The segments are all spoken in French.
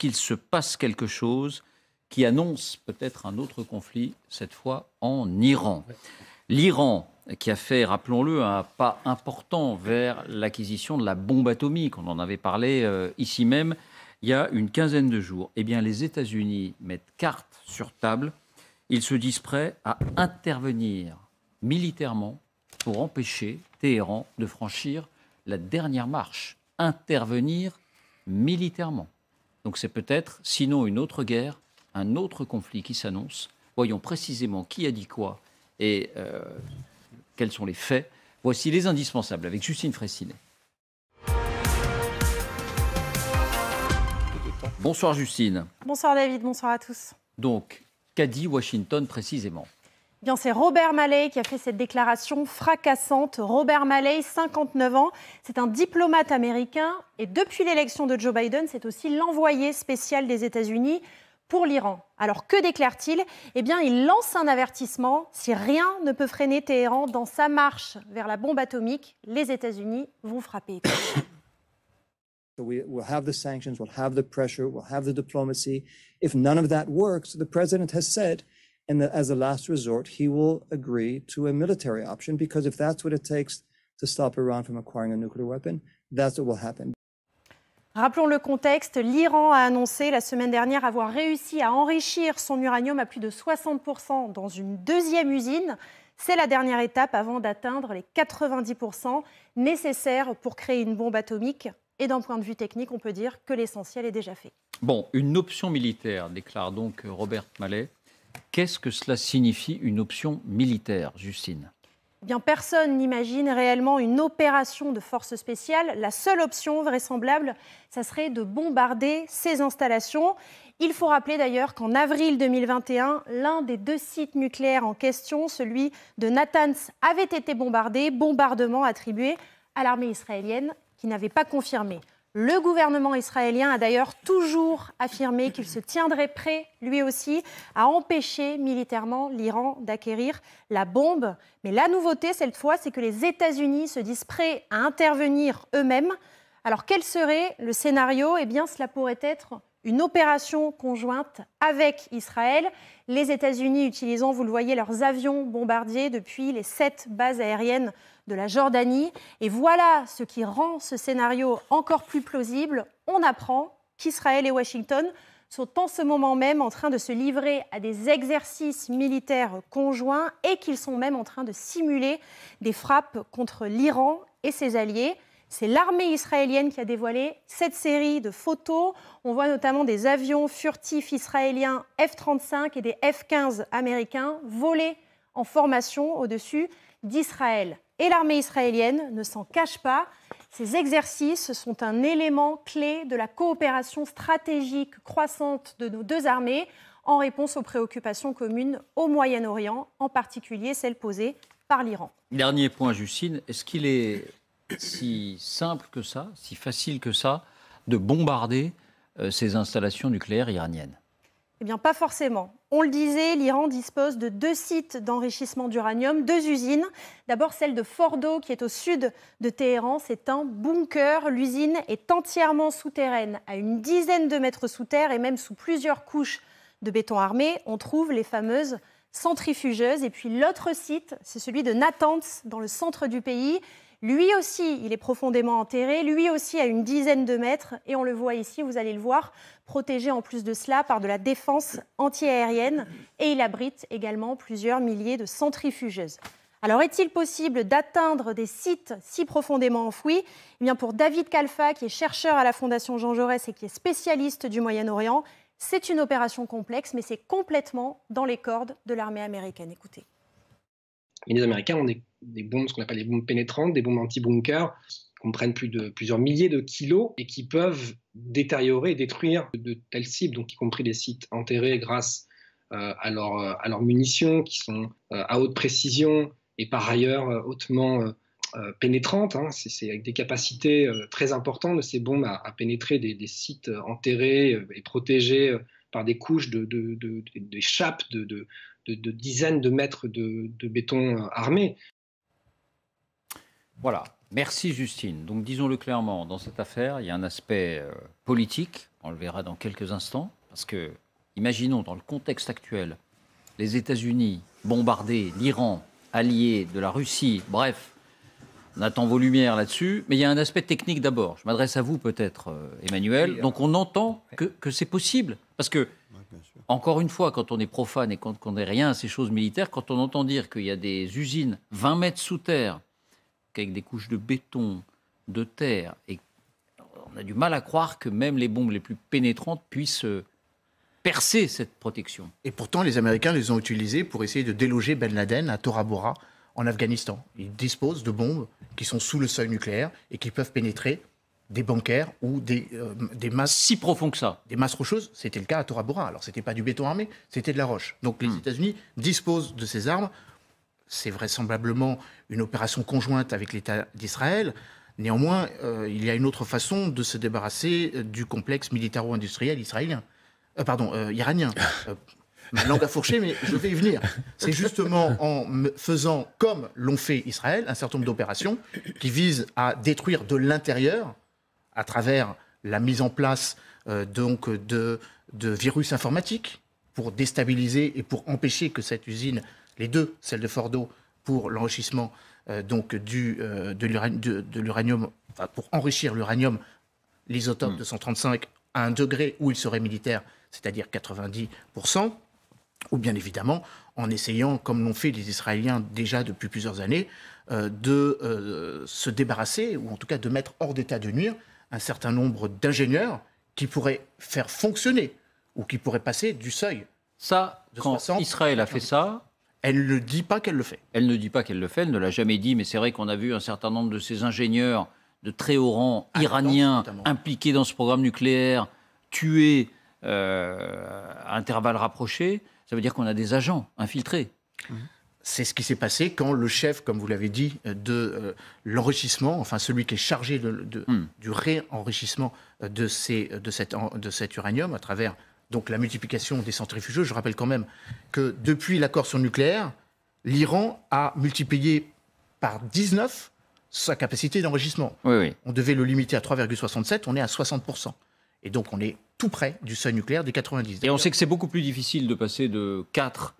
qu'il se passe quelque chose qui annonce peut-être un autre conflit, cette fois en Iran. L'Iran, qui a fait, rappelons-le, un pas important vers l'acquisition de la bombe atomique, on en avait parlé euh, ici même il y a une quinzaine de jours, eh bien les États-Unis mettent carte sur table, ils se disent prêts à intervenir militairement pour empêcher Téhéran de franchir la dernière marche, intervenir militairement. Donc c'est peut-être, sinon une autre guerre, un autre conflit qui s'annonce. Voyons précisément qui a dit quoi et euh, quels sont les faits. Voici les indispensables avec Justine Fraissinet. Bonsoir Justine. Bonsoir David, bonsoir à tous. Donc, qu'a dit Washington précisément eh bien, c'est Robert Malley qui a fait cette déclaration fracassante. Robert Malley, 59 ans, c'est un diplomate américain et depuis l'élection de Joe Biden, c'est aussi l'envoyé spécial des États-Unis pour l'Iran. Alors que déclare-t-il Eh bien, il lance un avertissement. Si rien ne peut freiner Téhéran dans sa marche vers la bombe atomique, les États-Unis vont frapper. we will sanctions, we'll have the pressure, we'll have the diplomacy. If none of that And as a last resort, he will agree to a military option because if that's what it takes to stop Iran from acquiring a nuclear weapon, that's what will happen. Rappelons le contexte, l'Iran a annoncé la semaine dernière avoir réussi à enrichir son uranium à plus de 60% dans une deuxième usine. C'est la dernière étape avant d'atteindre les 90% nécessaires pour créer une bombe atomique. Et d'un point de vue technique, on peut dire que l'essentiel est déjà fait. Bon, une option militaire, déclare donc Robert Mallet. Qu'est-ce que cela signifie une option militaire, Justine eh Bien, personne n'imagine réellement une opération de force spéciale. La seule option vraisemblable, ça serait de bombarder ces installations. Il faut rappeler d'ailleurs qu'en avril 2021, l'un des deux sites nucléaires en question, celui de Natanz, avait été bombardé, bombardement attribué à l'armée israélienne qui n'avait pas confirmé. Le gouvernement israélien a d'ailleurs toujours affirmé qu'il se tiendrait prêt, lui aussi, à empêcher militairement l'Iran d'acquérir la bombe. Mais la nouveauté, cette fois, c'est que les États-Unis se disent prêts à intervenir eux-mêmes. Alors quel serait le scénario Eh bien, cela pourrait être une opération conjointe avec Israël. Les États-Unis utilisant, vous le voyez, leurs avions bombardiers depuis les sept bases aériennes de la Jordanie. Et voilà ce qui rend ce scénario encore plus plausible. On apprend qu'Israël et Washington sont en ce moment même en train de se livrer à des exercices militaires conjoints et qu'ils sont même en train de simuler des frappes contre l'Iran et ses alliés. C'est l'armée israélienne qui a dévoilé cette série de photos. On voit notamment des avions furtifs israéliens F-35 et des F-15 américains volés en formation au-dessus d'Israël. Et l'armée israélienne ne s'en cache pas. Ces exercices sont un élément clé de la coopération stratégique croissante de nos deux armées en réponse aux préoccupations communes au Moyen-Orient, en particulier celles posées par l'Iran. Dernier point, Justine, est-ce qu'il est si simple que ça, si facile que ça, de bombarder euh, ces installations nucléaires iraniennes Eh bien, pas forcément. On le disait, l'Iran dispose de deux sites d'enrichissement d'uranium, deux usines. D'abord celle de Fordo, qui est au sud de Téhéran. C'est un bunker. L'usine est entièrement souterraine, à une dizaine de mètres sous terre et même sous plusieurs couches de béton armé. On trouve les fameuses centrifugeuses. Et puis l'autre site, c'est celui de Natanz, dans le centre du pays. Lui aussi, il est profondément enterré, lui aussi à une dizaine de mètres, et on le voit ici, vous allez le voir, protégé en plus de cela par de la défense antiaérienne, et il abrite également plusieurs milliers de centrifugeuses. Alors est-il possible d'atteindre des sites si profondément enfouis eh bien Pour David Kalfa, qui est chercheur à la Fondation Jean Jaurès et qui est spécialiste du Moyen-Orient, c'est une opération complexe, mais c'est complètement dans les cordes de l'armée américaine. Écoutez. les Américains ont des des bombes, ce qu'on appelle des bombes pénétrantes, des bombes anti-bunker, comprennent plusieurs milliers de kilos et qui peuvent détériorer et détruire de telles cibles, donc y compris des sites enterrés grâce euh, euh, à, leurs munitions qui sont euh, à haute précision et par ailleurs hautement pénétrantes. Hein. C'est avec des capacités très importantes de ces bombes à, pénétrer des, sites enterrés et protégés par des couches de, chapes de, dizaines de mètres de, béton armé. Voilà. Merci Justine. Donc disons-le clairement, dans cette affaire, il y a un aspect euh, politique, on le verra dans quelques instants, parce que imaginons dans le contexte actuel, les États-Unis bombarder l'Iran, allié de la Russie, bref, on attend vos lumières là-dessus, mais il y a un aspect technique d'abord. Je m'adresse à vous peut-être, euh, Emmanuel. Donc on entend que, c'est possible, parce que encore une fois, quand on est profane et quand on n'est rien à ces choses militaires, quand on entend dire qu'il y a des usines 20 mètres sous terre avec des couches de béton, de terre, et on a du mal à croire que même les bombes les plus pénétrantes puissent euh, percer cette protection. Et pourtant, les Américains les ont utilisées pour essayer de déloger Ben Laden à Tora Bora, en Afghanistan. Ils disposent de bombes qui sont sous le seuil nucléaire et qui peuvent pénétrer des bancaires ou des, euh, des masses... Si profond que ça Des masses rocheuses, c'était le cas à Tora Bora. Alors, ce n'était pas du béton armé, c'était de la roche. Donc, les hmm. États-Unis disposent de ces armes c'est vraisemblablement une opération conjointe avec l'État d'Israël. Néanmoins, euh, il y a une autre façon de se débarrasser euh, du complexe militaro-industriel israélien. Euh, pardon, iranien. ma langue a fourché, mais je vais y venir. C'est justement en faisant, comme l'ont fait Israël, un certain nombre d'opérations qui visent à détruire de l'intérieur, à travers la mise en place donc de virus informatiques, pour déstabiliser et pour empêcher que cette usine les deux, celle de Fordo pour l'enrichissement euh, donc du, euh, de l'uranium, pour enrichir l'uranium, l'isotope mm. de 235 à un degré où il serait militaire, c'est-à-dire 90%, ou bien évidemment en essayant, comme l'ont fait les Israéliens déjà depuis plusieurs années, euh, de se débarrasser, ou en tout cas de mettre hors d'état de nuire, un certain nombre d'ingénieurs qui pourraient faire fonctionner ou qui pourraient passer du seuil. Ça, quand Israël a fait ça, elle ne dit pas qu'elle le fait. Elle ne dit pas qu'elle le fait, elle ne l'a jamais dit, mais c'est vrai qu'on a vu un certain nombre de ces ingénieurs de très haut rang iraniens impliqués dans ce programme nucléaire, tués euh, à intervalles rapprochés. Ça veut dire qu'on a des agents infiltrés. Mhm. C'est ce qui s'est passé quand le chef, comme vous l'avez dit, euh, de euh, l'enrichissement, enfin celui qui est chargé hmm. du réenrichissement de, de cet uranium à travers donc la multiplication des centrifugeux. Je rappelle quand même que depuis l'accord sur le nucléaire, l'Iran a multiplié par 19 sa capacité d'enrichissement. On devait le limiter à 3,67, on est à 60%. Et donc on est tout près du seuil nucléaire des 90. Et on sait que c'est beaucoup plus difficile de passer de 4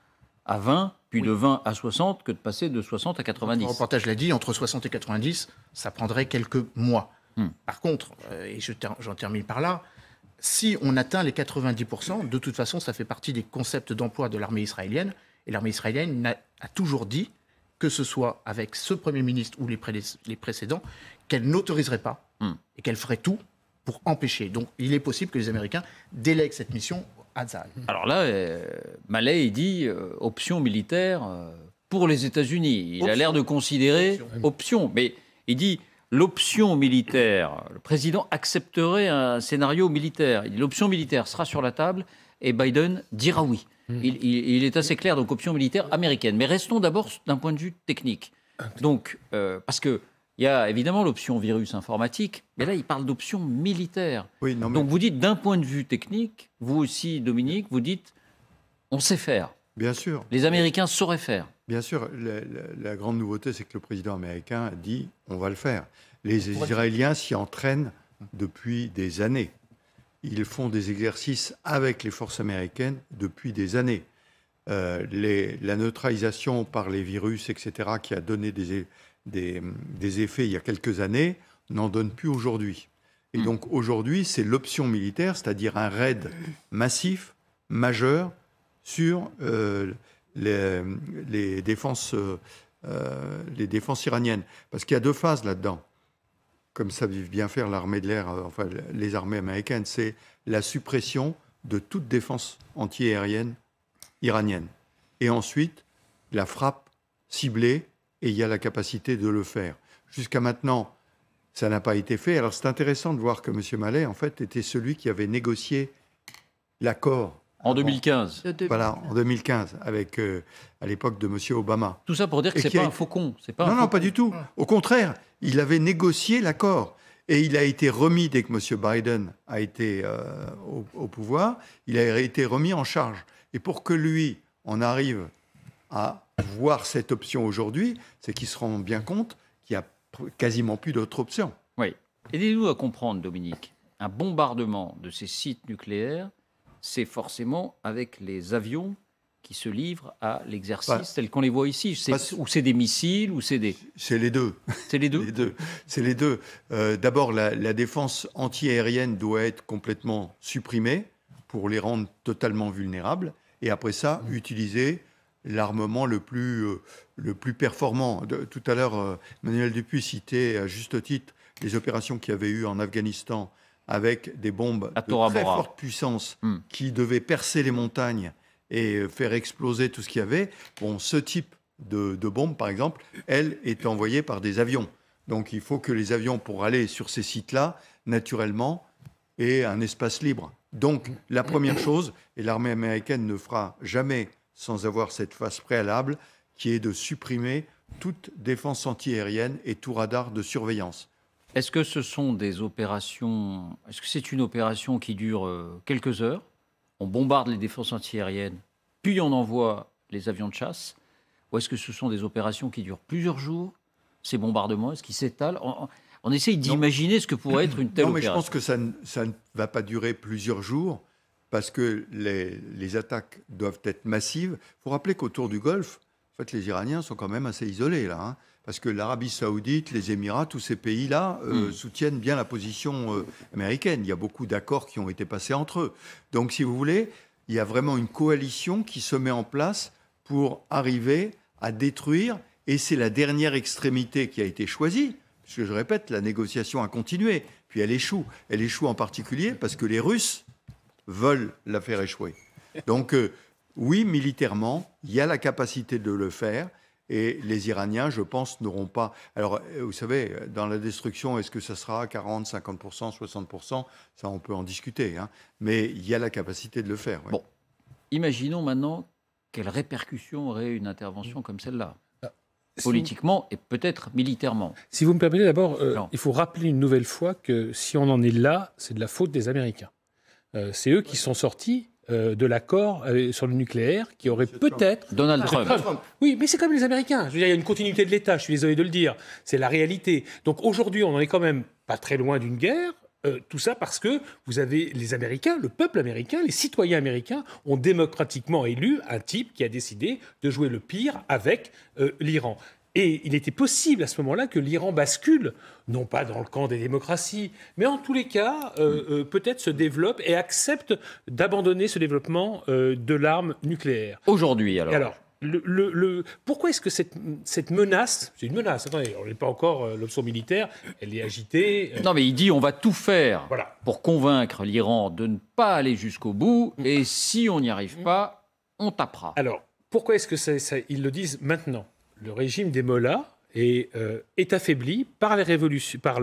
à 20, puis de 20 à 60, que de passer de 60 à 90. Le reportage l'a dit, entre 60 et 90, ça prendrait quelques mois. Hmm. Par contre, euh, et j'en termine par là, si on atteint les 90%, de toute façon, ça fait partie des concepts d'emploi de l'armée israélienne. Et l'armée israélienne a, toujours dit, que ce soit avec ce Premier ministre ou les, précédents, qu'elle n'autoriserait pas hmm. et qu'elle ferait tout pour empêcher. Donc il est possible que les Américains délèguent cette mission à Zahal. Alors là, euh, Malay dit euh, option militaire euh, pour les États-Unis. Il a l'air de considérer option. option. Mais il dit l'option militaire, le président accepterait un scénario militaire. L'option militaire sera sur la table et Biden dira oui. Hmm. Il, est assez clair, donc option militaire américaine. Mais restons d'abord d'un point de vue technique. Donc, euh, parce que il y a évidemment l'option virus informatique, mais là, il parle d'option militaire. Donc vous dites, d'un point de vue technique, vous aussi, Dominique, vous dites, on sait faire. Bien sûr. Les Américains sauraient faire. Bien sûr, la, grande nouveauté, c'est que le président américain a dit on va le faire. Les Israéliens s'y entraînent depuis des années. Ils font des exercices avec les forces américaines depuis des années. Euh, la neutralisation par les virus, etc., qui a donné des, effets il y a quelques années, n'en donne plus aujourd'hui. Et hmm. donc aujourd'hui, c'est l'option militaire, c'est-à-dire un raid massif, majeur, sur euh, les, défenses, euh, euh, les défenses iraniennes. Parce qu'il y a deux phases là-dedans, comme ça savent bien faire l'armée de l'air, euh, enfin les armées américaines, c'est la suppression de toute défense antiaérienne iranienne. Et ensuite, la frappe ciblée, et il y a la capacité de le faire. Jusqu'à maintenant, ça n'a pas été fait. Alors c'est intéressant de voir que M. Mallet, en fait, était celui qui avait négocié l'accord en 2015. Voilà, en 2015, avec, euh, à l'époque de M. Obama. Tout ça pour dire que ce n'est pas un faucon. Pas non, non, pas du tout. Au contraire, il avait négocié l'accord. Et il a été remis, dès que M. Biden a été euh, au, au, pouvoir, il a été remis en charge. Et pour que lui en arrive à voir cette option aujourd'hui, c'est qu'il se rend bien compte qu'il n'y a quasiment plus d'autre option. Oui. Aidez-nous à comprendre, Dominique, un bombardement de ces sites nucléaires c'est forcément avec les avions qui se livrent à l'exercice tel qu'on les voit ici Ou c'est des missiles ou c'est des... C'est les deux. C'est les deux. c'est les deux. Euh, d'abord, la, défense antiaérienne doit être complètement supprimée pour les rendre totalement vulnérables. Et après ça, mm. utiliser l'armement le plus, euh, le plus performant. tout à l'heure, euh, Manuel Dupuis citait à juste titre les opérations qu'il y avait eu en Afghanistan avec des bombes à de très forte puissance hmm. qui devaient percer les montagnes et euh, faire exploser tout ce qu'il y avait. Bon, ce type de, de bombe, par exemple, elle est envoyée par des avions. Donc il faut que les avions, pour aller sur ces sites-là, naturellement, aient un espace libre. Donc la première chose, et l'armée américaine ne fera jamais sans avoir cette phase préalable, qui est de supprimer toute défense antiaérienne et tout radar de surveillance. Est-ce que ce sont des opérations. Est-ce que c'est une opération qui dure euh, quelques heures On bombarde les défenses antiaériennes, puis on envoie les avions de chasse Ou est-ce que ce sont des opérations qui durent plusieurs jours Ces bombardements, est-ce qu'ils s'étalent on, essaye d'imaginer ce que pourrait être une telle opération. Non, mais je pense que ça ne, va pas durer plusieurs jours parce que les, les attaques doivent être massives. Il faut rappeler qu'autour du Golfe, en fait, les Iraniens sont quand même assez isolés là. Hein parce que l'Arabie saoudite, les Émirats, tous ces pays-là euh, hmm. soutiennent bien la position euh, américaine. Il y a beaucoup d'accords qui ont été passés entre eux. Donc, si vous voulez, il y a vraiment une coalition qui se met en place pour arriver à détruire, et c'est la dernière extrémité qui a été choisie, puisque je répète, la négociation a continué, puis elle échoue. Elle échoue en particulier parce que les Russes veulent la faire échouer. Donc, euh, oui, militairement, il y a la capacité de le faire. Et les Iraniens, je pense, n'auront pas. Alors, euh, vous savez, dans la destruction, est-ce que ça sera 40, 50%, 60% Ça, on peut en discuter. Hein. Mais il y a la capacité de le faire. Bon. Imaginons maintenant quelles répercussions aurait une intervention comme celle-là ah, politiquement et peut-être militairement. Si vous me permettez d'abord, euh, il faut rappeler une nouvelle fois que si on en est là, c'est de la faute des Américains. Euh, c'est eux qui sont sortis euh, de l'accord euh, sur le nucléaire qui aurait peut-être... Donald ah, Trump. Oui, mais c'est quand même les Américains. Je veux dire, il y a une continuité de l'État, je suis désolé de le dire. C'est la réalité. Donc aujourd'hui, on en est quand même pas très loin d'une guerre. Euh, tout ça parce que vous avez les Américains, le peuple américain, les citoyens américains ont démocratiquement élu un type qui a décidé de jouer le pire avec l'Iran. Et il était possible à ce moment-là que l'Iran bascule, non pas dans le camp des démocraties, mais en tous les cas, euh, euh, peut-être se développe et accepte d'abandonner ce développement euh, de l'arme nucléaire. Aujourd'hui, alors, alors pourquoi est-ce que cette, menace, c'est une menace, on n'est pas encore l'option militaire, elle est agitée. Non, mais il dit on va tout faire pour convaincre l'Iran de ne pas aller jusqu'au bout, et si on n'y arrive pas, on tapera. Alors, pourquoi est-ce que ça, ils le disent maintenant le régime des Mollahs est, euh, est affaibli par les, révolutions, par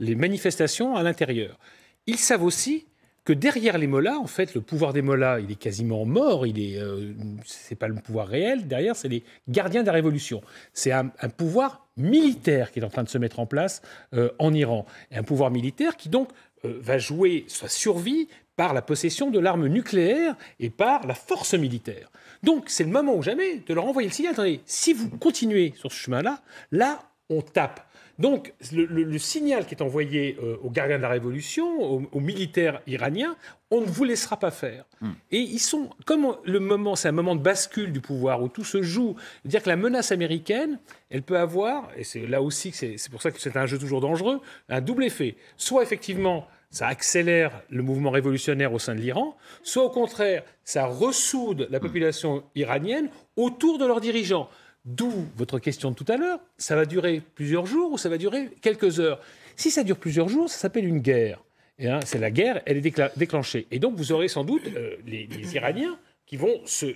les manifestations à l'intérieur. Ils savent aussi que derrière les Mollahs, en fait, le pouvoir des Mollahs, il est quasiment mort. Il est, euh, c'est pas le pouvoir réel. Derrière, c'est les gardiens de la révolution. C'est un, pouvoir militaire qui est en train de se mettre en place euh, en Iran, un pouvoir militaire qui donc va jouer sa survie, par la possession de l'arme nucléaire et par la force militaire. Donc c'est le moment ou jamais de leur envoyer le signal. Attendez, si vous continuez sur ce chemin-là, là, on tape. Donc le, signal qui est envoyé euh, aux gardiens de la Révolution, aux, militaires iraniens, on ne vous laissera pas faire. Hmm. Et ils sont, comme le moment, c'est un moment de bascule du pouvoir où tout se joue, dire que la menace américaine, elle peut avoir, et c'est là aussi, c'est pour ça que c'est un jeu toujours dangereux, un double effet. Soit effectivement ça accélère le mouvement révolutionnaire au sein de l'Iran, soit au contraire, ça ressoude la population iranienne autour de leurs dirigeants. D'où votre question de tout à l'heure, ça va durer plusieurs jours ou ça va durer quelques heures. Si ça dure plusieurs jours, ça s'appelle une guerre. Hein, c'est la guerre, elle est déclenchée. Et donc vous aurez sans doute euh, les, Iraniens qui vont se,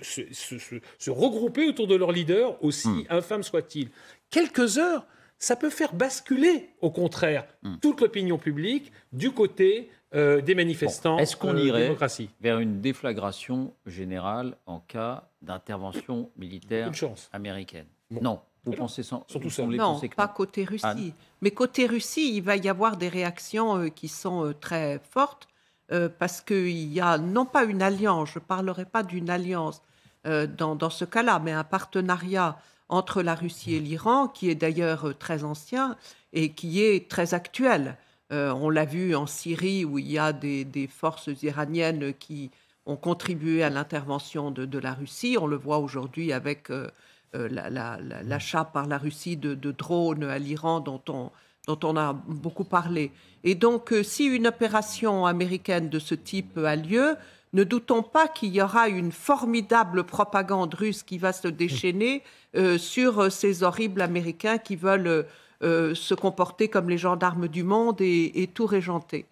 regrouper autour de leur leader, aussi hmm. infâme soit-il. Quelques heures, ça peut faire basculer, au contraire, hmm. toute l'opinion publique du côté euh, des manifestants. Est-ce qu'on euh, irait vers une déflagration générale en cas d'intervention militaire américaine Non. Vous pensez sans, surtout sans les Non, pas côté Russie. Mais côté Russie, il va y avoir des réactions euh, qui sont très fortes parce qu'il y a non pas une alliance, je ne parlerai pas d'une alliance dans, dans ce cas-là, mais un partenariat entre la Russie et l'Iran, qui est d'ailleurs euh, très ancien et qui est très actuel. Euh, on l'a vu en Syrie, où il y a des, forces iraniennes qui ont contribué à l'intervention de, la Russie. On le voit aujourd'hui avec euh, l'achat par la Russie de, de drones à l'Iran dont on, dont on a beaucoup parlé. Et donc, si une opération américaine de ce type a lieu, ne doutons pas qu'il y aura une formidable propagande russe qui va se hmm. déchaîner euh, sur euh, ces horribles Américains qui veulent euh, se comporter comme les gendarmes du monde et, tout régenter.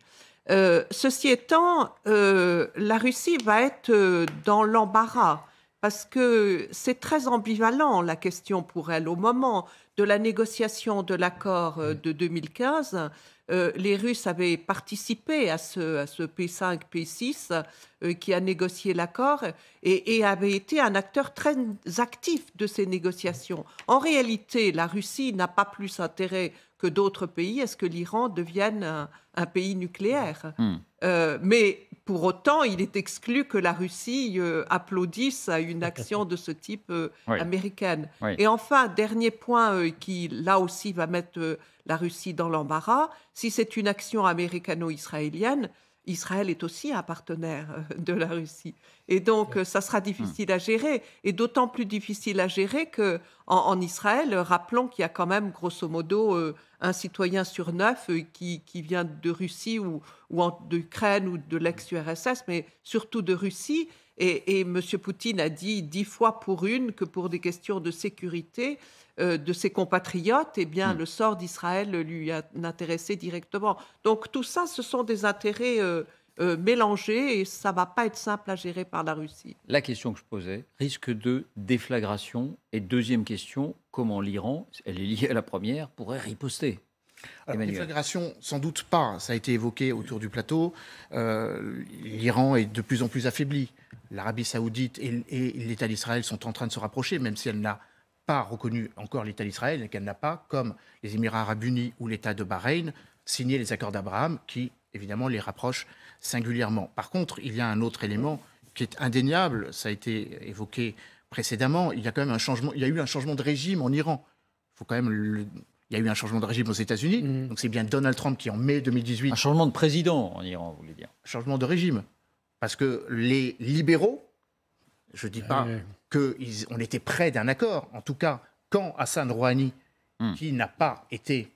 ceci étant, la Russie va être dans l'embarras parce que c'est très ambivalent la question pour elle. Au moment de la négociation de l'accord euh, de 2015, euh, les Russes avaient participé à ce, P5, P6 euh, qui a négocié l'accord et, avaient été un acteur très actif de ces négociations. En réalité, la Russie n'a pas plus intérêt que d'autres pays est ce que l'Iran devienne un, pays nucléaire. Hmm. Euh, mais pour autant, il est exclu que la Russie euh, applaudisse à une action de ce type euh, américaine. Et enfin, dernier point qui, là aussi, va mettre la Russie dans l'embarras, si c'est une action américano-israélienne, Israël est aussi un partenaire euh, de la Russie. Et donc, euh, ça sera difficile hmm. à gérer, et d'autant plus difficile à gérer que en, Israël, rappelons qu'il y a quand même, grosso modo, euh, un citoyen sur neuf qui, vient de Russie ou, ou d'Ukraine ou de l'ex-URSS, mais surtout de Russie. Et, et M. Poutine a dit dix fois pour une que pour des questions de sécurité, euh, de ses compatriotes, eh bien, hmm. le sort d'Israël lui a intéressé directement. Donc tout ça, ce sont des intérêts euh, euh, mélangés et ça va pas être simple à gérer par la Russie. La question que je posais, risque de déflagration. Et deuxième question, comment l'Iran, elle est liée à la première, pourrait riposter La déflagration, sans doute pas. Hein, ça a été évoqué autour du plateau. L'Iran est de plus en plus affaibli. L'Arabie saoudite et, et l'État d'Israël sont en train de se rapprocher, même si elle n'a pas reconnu encore l'État d'Israël et qu'elle n'a pas, comme les Émirats arabes unis ou l'État de Bahreïn, signé les accords d'Abraham qui, évidemment, les rapprochent singulièrement. Par contre, il y a un autre élément qui est indéniable, ça a été évoqué précédemment, il y a quand même un changement, il y a eu un changement de régime en Iran. Il faut quand même il y a eu un changement de régime aux États-Unis. Mhm. Donc c'est bien Donald Trump qui, en mai 2018. Un changement de président en Iran, vous voulez dire Changement de régime. Parce que les libéraux, je ne dis pas qu'on était près d'un accord. En tout cas, quand Hassan Rouhani, hmm. qui n'a pas été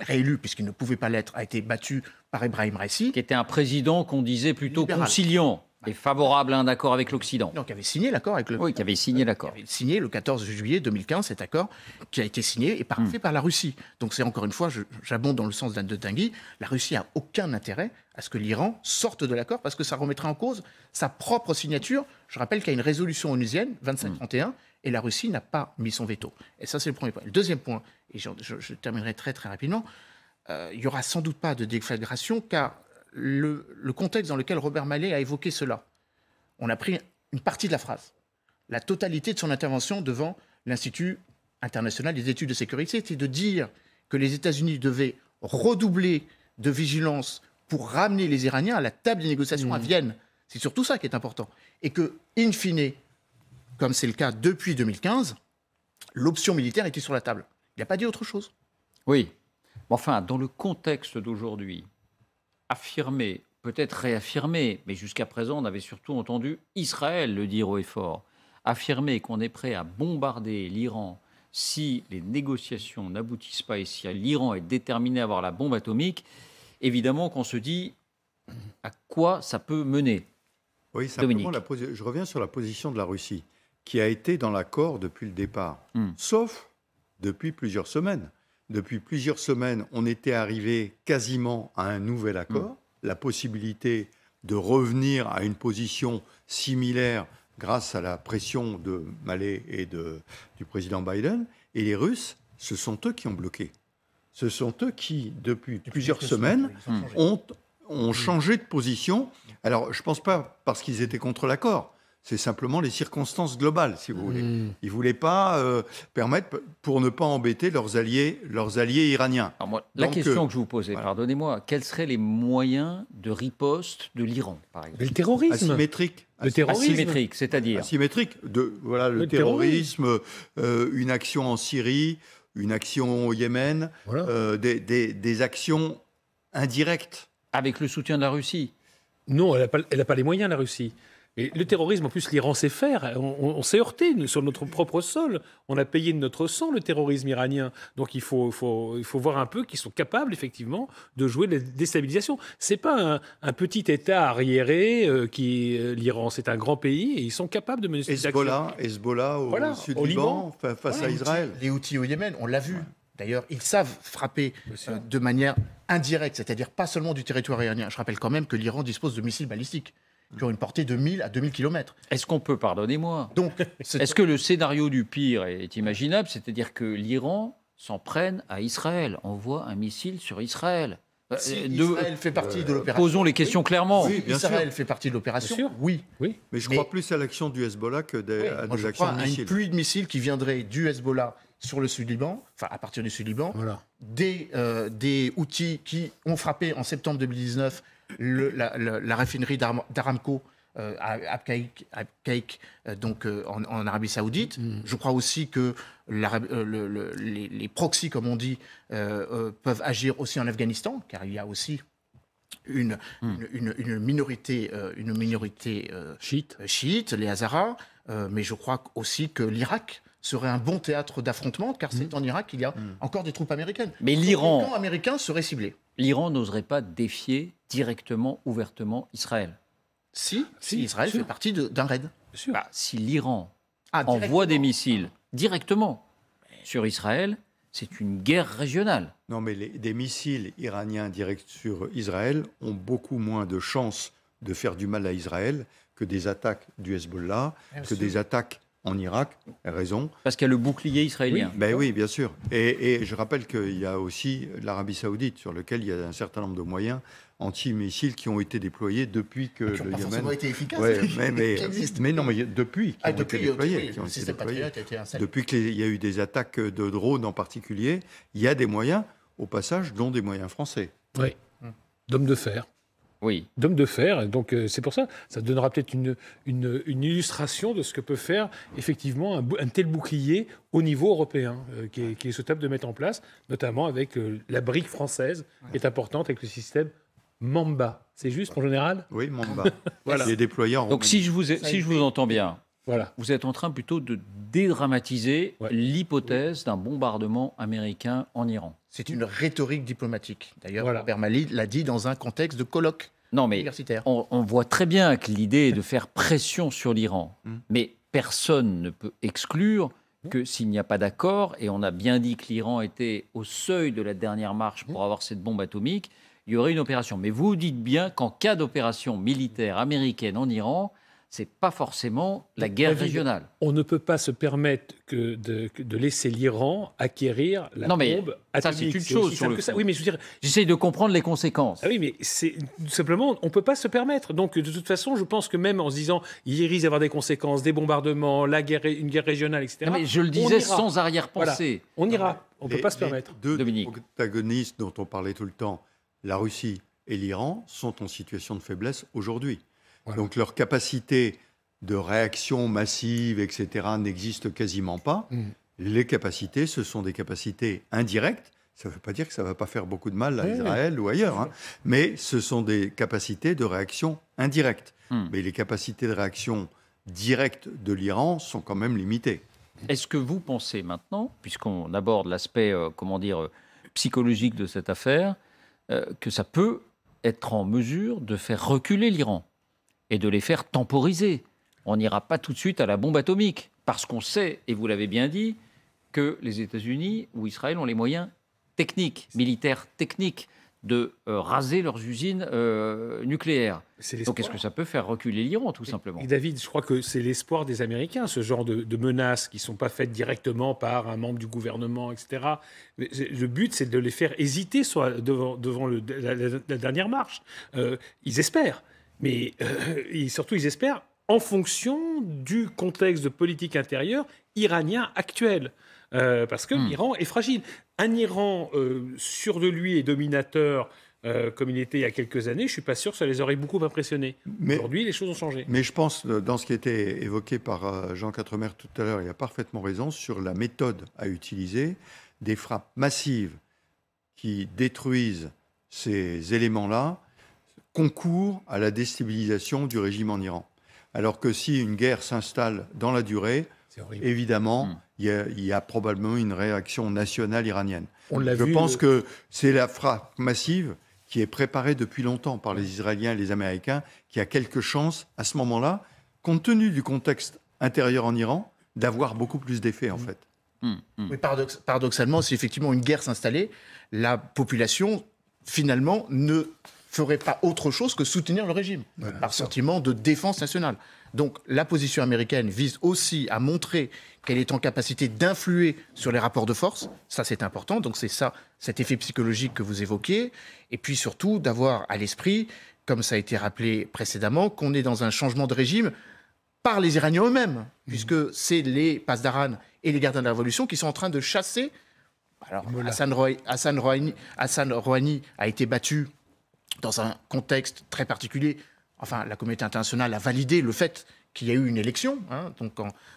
réélu, puisqu'il ne pouvait pas l'être, a été battu par Ibrahim Raisi. Qui était un président qu'on disait plutôt conciliant et favorable à un hein, accord avec l'Occident. Donc, qui avait signé l'accord avec le. Oui, qui avait signé euh, l'accord. signé le 14 juillet 2015 cet accord qui a été signé et parfait hmm. par la Russie. Donc, c'est encore une fois, j'abonde dans le sens d'Anne de la Russie a aucun intérêt à ce que l'Iran sorte de l'accord parce que ça remettrait en cause sa propre signature. Je rappelle qu'il y a une résolution onusienne 2531 et la Russie n'a pas mis son veto. Et ça, c'est le premier point. Le deuxième point, et je, terminerai très très rapidement. Euh, il y aura sans doute pas de déflagration car le, contexte dans lequel Robert Mallet a évoqué cela. On a pris une partie de la phrase. La totalité de son intervention devant l'Institut international des études de sécurité était de dire que les États-Unis devaient redoubler de vigilance pour ramener les Iraniens à la table des négociations mmh. à Vienne. C'est surtout ça qui est important. Et que, in fine, comme c'est le cas depuis 2015, l'option militaire était sur la table. Il n'a pas dit autre chose. Oui. Enfin, dans le contexte d'aujourd'hui, Affirmer, peut-être réaffirmer, mais jusqu'à présent, on avait surtout entendu Israël le dire haut et fort, affirmer qu'on est prêt à bombarder l'Iran si les négociations n'aboutissent pas et si l'Iran est déterminé à avoir la bombe atomique, évidemment qu'on se dit à quoi ça peut mener. Oui, je reviens sur la position de la Russie, qui a été dans l'accord depuis le départ, hmm. sauf depuis plusieurs semaines depuis plusieurs semaines, on était arrivé quasiment à un nouvel accord. Mm. La possibilité de revenir à une position similaire grâce à la pression de Malé et du président Biden. Et les Russes, ce sont eux qui ont bloqué. Ce sont eux qui, depuis, plusieurs semaines, ont, ont, mm. changé de position. Alors, je ne pense pas parce qu'ils étaient contre l'accord, c'est simplement les circonstances globales, si vous voulez. Mmh. Ils ne voulaient pas euh, permettre pour ne pas embêter leurs alliés, leurs alliés iraniens. la question euh, que je vous posais, pardonnez-moi, quels seraient les moyens de riposte de l'Iran, par exemple Le terrorisme. Asymétrique. Le terrorisme. Asymétrique, c'est-à-dire Asymétrique. De, voilà, le, terrorisme, euh, une action en Syrie, une action au Yémen, des, actions indirectes. Avec le soutien de la Russie non, elle n'a pas, pas, les moyens, la Russie le terrorisme, en plus, l'Iran sait faire. On, s'est heurté sur notre propre sol. On a payé de notre sang le terrorisme iranien. Donc il faut, voir un peu qu'ils sont capables, effectivement, de jouer la déstabilisation. n'est pas un, petit État arriéré euh, qui euh, l'Iran. C'est un grand pays et ils sont capables de mener Hezbollah, Hezbollah au sud au Liban, face à Israël. Les outils au Yémen, on l'a vu. D'ailleurs, ils savent frapper euh, de manière indirecte, c'est-à-dire pas seulement du territoire iranien. Je rappelle quand même que l'Iran dispose de missiles balistiques qui ont une portée de 1000 à 2000 km. Est-ce qu'on peut, pardonnez-moi Donc, Est-ce que le scénario du pire est imaginable C'est-à-dire que l'Iran s'en prenne à Israël, envoie un missile sur Israël euh, euh, Israël fait partie de euh, l'opération. Posons les questions clairement. Israël fait partie de l'opération. Oui. oui. Mais je crois plus à l'action du Hezbollah que des, à Moi, je crois À une pluie de missiles qui viendrait du Hezbollah sur le Sud-Liban, enfin à partir du Sud-Liban, des, des outils qui ont frappé en septembre 2019 la, raffinerie d'Aramco euh, à Abkaïk, euh, donc euh, en, Arabie Saoudite. Mm. Je crois aussi que les, proxys, comme on dit, peuvent agir aussi en Afghanistan, car il y a aussi une, minorité, mm. une minorité chiite. les Hazaras, mais je crois aussi que l'Irak serait un bon théâtre d'affrontement, car c'est mm. en Irak qu'il y a encore des troupes américaines. Mais l'Iran américain serait ciblé l'Iran n'oserait pas défier directement, ouvertement Israël. Si, Israël fait partie d'un raid. Bah, si l'Iran ah, envoie des missiles directement sur Israël, c'est une guerre régionale. Non, mais des missiles iraniens directs sur Israël ont beaucoup moins de chances de faire du mal à Israël que des attaques du Hezbollah, que des attaques en Irak, raison. Parce qu'il y a le bouclier israélien. Oui, ben oui bien sûr. Et, je rappelle qu'il y a aussi l'Arabie saoudite, sur lequel il y a un certain nombre de moyens anti-missiles qui ont été déployés depuis que ah, le Yémen... été efficaces, ouais, mais, mais, non, mais depuis qu'ils ah, ont été déployés. depuis qu'il y a eu des attaques de drones en particulier, il y a des moyens, au passage, dont des moyens français. Oui, hum. d'hommes de fer oui. de fer. Donc euh, c'est pour ça, ça donnera peut-être une, une, illustration de ce que peut faire effectivement un, tel bouclier au niveau européen, euh, qui, est, souhaitable de mettre en place, notamment avec euh, la brique française, qui est importante avec le système Mamba. C'est juste, en général Oui, Mamba. voilà. Il est déployé en Donc si je vous, si je vous entends bien, vous êtes en train plutôt de dédramatiser l'hypothèse d'un bombardement américain en Iran. C'est une rhétorique diplomatique. D'ailleurs, voilà. Mali l'a dit dans un contexte de colloque non, mais universitaire. On, voit très bien que l'idée est de faire pression sur l'Iran. Hmm. Mais personne ne peut exclure que s'il n'y a pas d'accord, et on a bien dit que l'Iran était au seuil de la dernière marche pour hmm. avoir cette bombe atomique, il y aurait une opération. Mais vous dites bien qu'en cas d'opération militaire américaine en Iran, c'est pas forcément la guerre régionale. On ne peut pas se permettre de, laisser l'Iran acquérir la bombe atomique. c'est une chose. Oui, mais je veux dire, j'essaie de comprendre les conséquences. Ah oui, mais simplement, on peut pas se permettre. Donc, de toute façon, je pense que même en se disant, il risque d'avoir des conséquences, des bombardements, la guerre, une guerre régionale, etc. Non, mais je le disais sans arrière-pensée. On ira. On ne peut pas se permettre. deux protagonistes dont on parlait tout le temps, la Russie et l'Iran, sont en situation de faiblesse aujourd'hui. Donc leur capacité de réaction massive, etc., n'existe quasiment pas. Mmh. Les capacités, ce sont des capacités indirectes. Ça ne veut pas dire que ça ne va pas faire beaucoup de mal à Israël ou ailleurs, hein. mais ce sont des capacités de réaction indirectes. Mmh. Mais les capacités de réaction directes de l'Iran sont quand même limitées. Est-ce que vous pensez maintenant, puisqu'on aborde l'aspect, euh, comment dire, euh, psychologique de cette affaire, euh, que ça peut être en mesure de faire reculer l'Iran et de les faire temporiser. On n'ira pas tout de suite à la bombe atomique, parce qu'on sait, et vous l'avez bien dit, que les États-Unis ou Israël ont les moyens techniques, militaires techniques, de euh, raser leurs usines euh, nucléaires. Donc est-ce que ça peut faire reculer l'Iran, tout simplement David, je crois que c'est l'espoir des Américains, ce genre de, menaces qui ne sont pas faites directement par un membre du gouvernement, etc. le but, c'est de les faire hésiter soit devant, devant le, la, dernière marche. Euh, ils espèrent mais euh, surtout ils espèrent en fonction du contexte de politique intérieure iranien actuel. Euh, parce que hmm. l'Iran est fragile. Un Iran euh, sûr de lui et dominateur comme il était il y a quelques années, je ne suis pas sûr que ça les aurait beaucoup impressionnés. Aujourd'hui, les choses ont changé. Mais je pense, dans ce qui était évoqué par Jean Quatremer tout à l'heure, il a parfaitement raison sur la méthode à utiliser, des frappes massives qui détruisent ces éléments-là concourt à la déstabilisation du régime en Iran. Alors que si une guerre s'installe dans la durée, évidemment, hmm. il y, a probablement une réaction nationale iranienne. Je pense euh, que c'est la frappe massive qui est préparée depuis longtemps par les Israéliens et les Américains, qui a quelque chances à ce moment-là, compte tenu du contexte intérieur en Iran, d'avoir beaucoup plus d'effets en hmm. fait. Hmm, mais paradoxalement, si effectivement une guerre s'installait, la population finalement ne ferait pas autre chose que soutenir le régime par sentiment de défense nationale. Donc la position américaine vise aussi à montrer qu'elle est en capacité d'influer sur les rapports de force. Ça, c'est important. Donc c'est ça, cet effet psychologique que vous évoquez, Et puis surtout d'avoir à l'esprit, comme ça a été rappelé précédemment, qu'on est dans un changement de régime par les Iraniens eux-mêmes, mmh. puisque c'est les Pasdaran et les gardiens de la révolution qui sont en train de chasser. Alors, Hassan Rouhani a été battu dans un contexte très particulier. Enfin, la communauté internationale a validé le fait qu'il y a eu une élection, hein, donc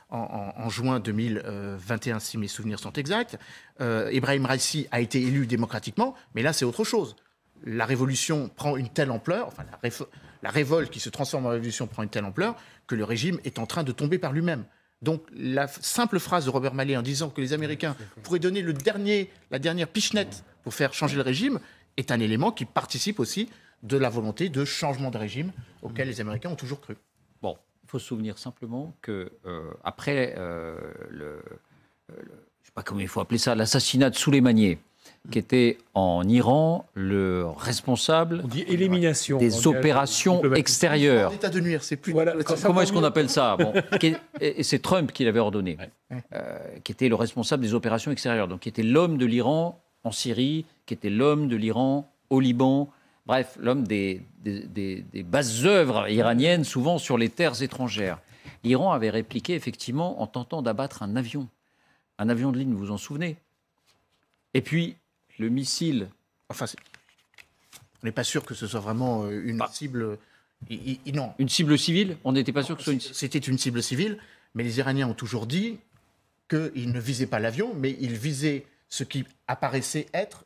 en, juin 2021, euh, si mes souvenirs sont exacts. Ibrahim euh, Raisi a été élu démocratiquement, mais là, c'est autre chose. La révolution prend une telle ampleur, enfin, la, révolte qui se transforme en révolution prend une telle ampleur que le régime est en train de tomber par lui-même. Donc la simple phrase de Robert Mallet en disant que les Américains pourraient donner le dernier, la dernière pichenette pour faire changer le régime, est un élément qui participe aussi de la volonté de changement de régime auquel les Américains ont toujours cru. Bon, il faut se souvenir simplement que euh, après euh, le, je sais pas comment il faut appeler ça, l'assassinat de Souleymanier, qui était en Iran le responsable On dit élimination, des opérations extérieures. État de nuire, c'est plus. comment, est-ce qu'on appelle ça Et c'est Trump qui l'avait ordonné, euh, qui était le responsable des opérations extérieures, donc qui était l'homme de l'Iran en Syrie, qui était l'homme de l'Iran au Liban, bref, l'homme des, des, des, œuvres iraniennes, souvent sur les terres étrangères. L'Iran avait répliqué effectivement en tentant d'abattre un avion, un avion de ligne, vous vous en souvenez. Et puis, le missile. Enfin, on n'est pas sûr que ce soit vraiment euh, une cible. non. Une cible civile On n'était pas sûr que ce soit une cible. C'était une cible civile, mais les Iraniens ont toujours dit qu'ils ne visaient pas l'avion, mais ils visaient ce qui apparaissait être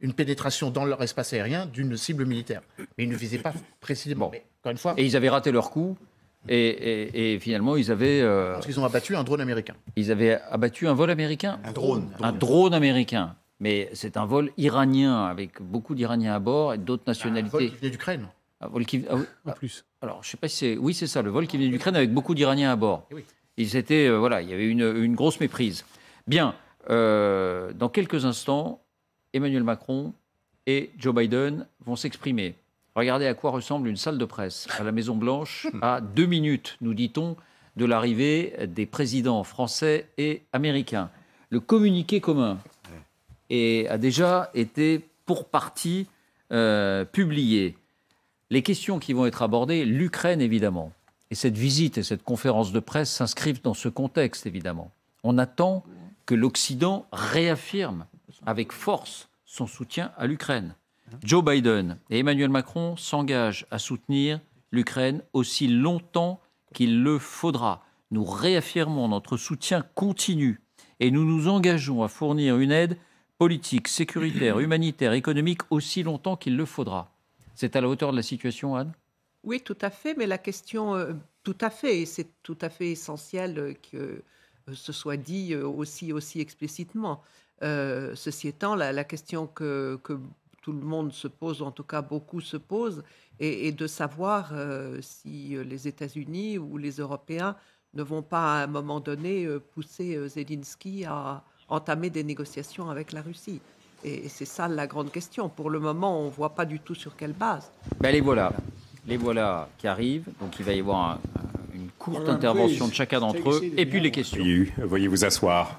une pénétration dans leur espace aérien d'une cible militaire. Mais ils ne visaient pas précisément. encore une fois, et ils avaient raté leur coup. Et, finalement, ils avaient. Euh, parce qu'ils ont abattu un drone américain. Ils avaient abattu un vol américain. Un drone. Un drone américain. Mais c'est un vol iranien avec beaucoup d'Iraniens à bord et d'autres nationalités. Ah, un vol qui venait d'Ukraine. Un vol qui. En ah ah, plus. Alors, je sais pas si c'est. Oui, c'est ça, le vol qui venait d'Ukraine avec beaucoup d'Iraniens à bord. Eh oui. Ils étaient. Euh, voilà, il y avait une, une grosse méprise. Bien. Euh, dans quelques instants, Emmanuel Macron et Joe Biden vont s'exprimer. Regardez à quoi ressemble une salle de presse à la Maison Blanche à deux minutes, nous dit-on, de l'arrivée des présidents français et américains. Le communiqué commun a déjà été pour partie euh, publié. Les questions qui vont être abordées, l'Ukraine évidemment, et cette visite et cette conférence de presse s'inscrivent dans ce contexte évidemment. On attend que l'Occident réaffirme avec force son soutien à l'Ukraine. Joe Biden et Emmanuel Macron s'engagent à soutenir l'Ukraine aussi longtemps qu'il le faudra. Nous réaffirmons notre soutien continu et nous nous engageons à fournir une aide politique, sécuritaire, humanitaire, économique aussi longtemps qu'il le faudra. C'est à la hauteur de la situation, Anne Oui, tout à fait, mais la question, euh, tout à fait, c'est tout à fait essentiel euh, que euh, se soit dit euh, aussi, aussi explicitement. Euh, ceci étant, la, question que, tout le monde se pose, en tout cas beaucoup se posent, est, de savoir si les États-Unis ou les Européens ne vont pas à un moment donné pousser Zelensky à entamer des négociations avec la Russie. Et, c'est ça la grande question. Pour le moment, on ne voit pas du tout sur quelle base. Ben les voilà. Les voilà qui arrivent. Donc il va y avoir un courte intervention de chacun d'entre eux et puis les questions. voyez vous asseoir.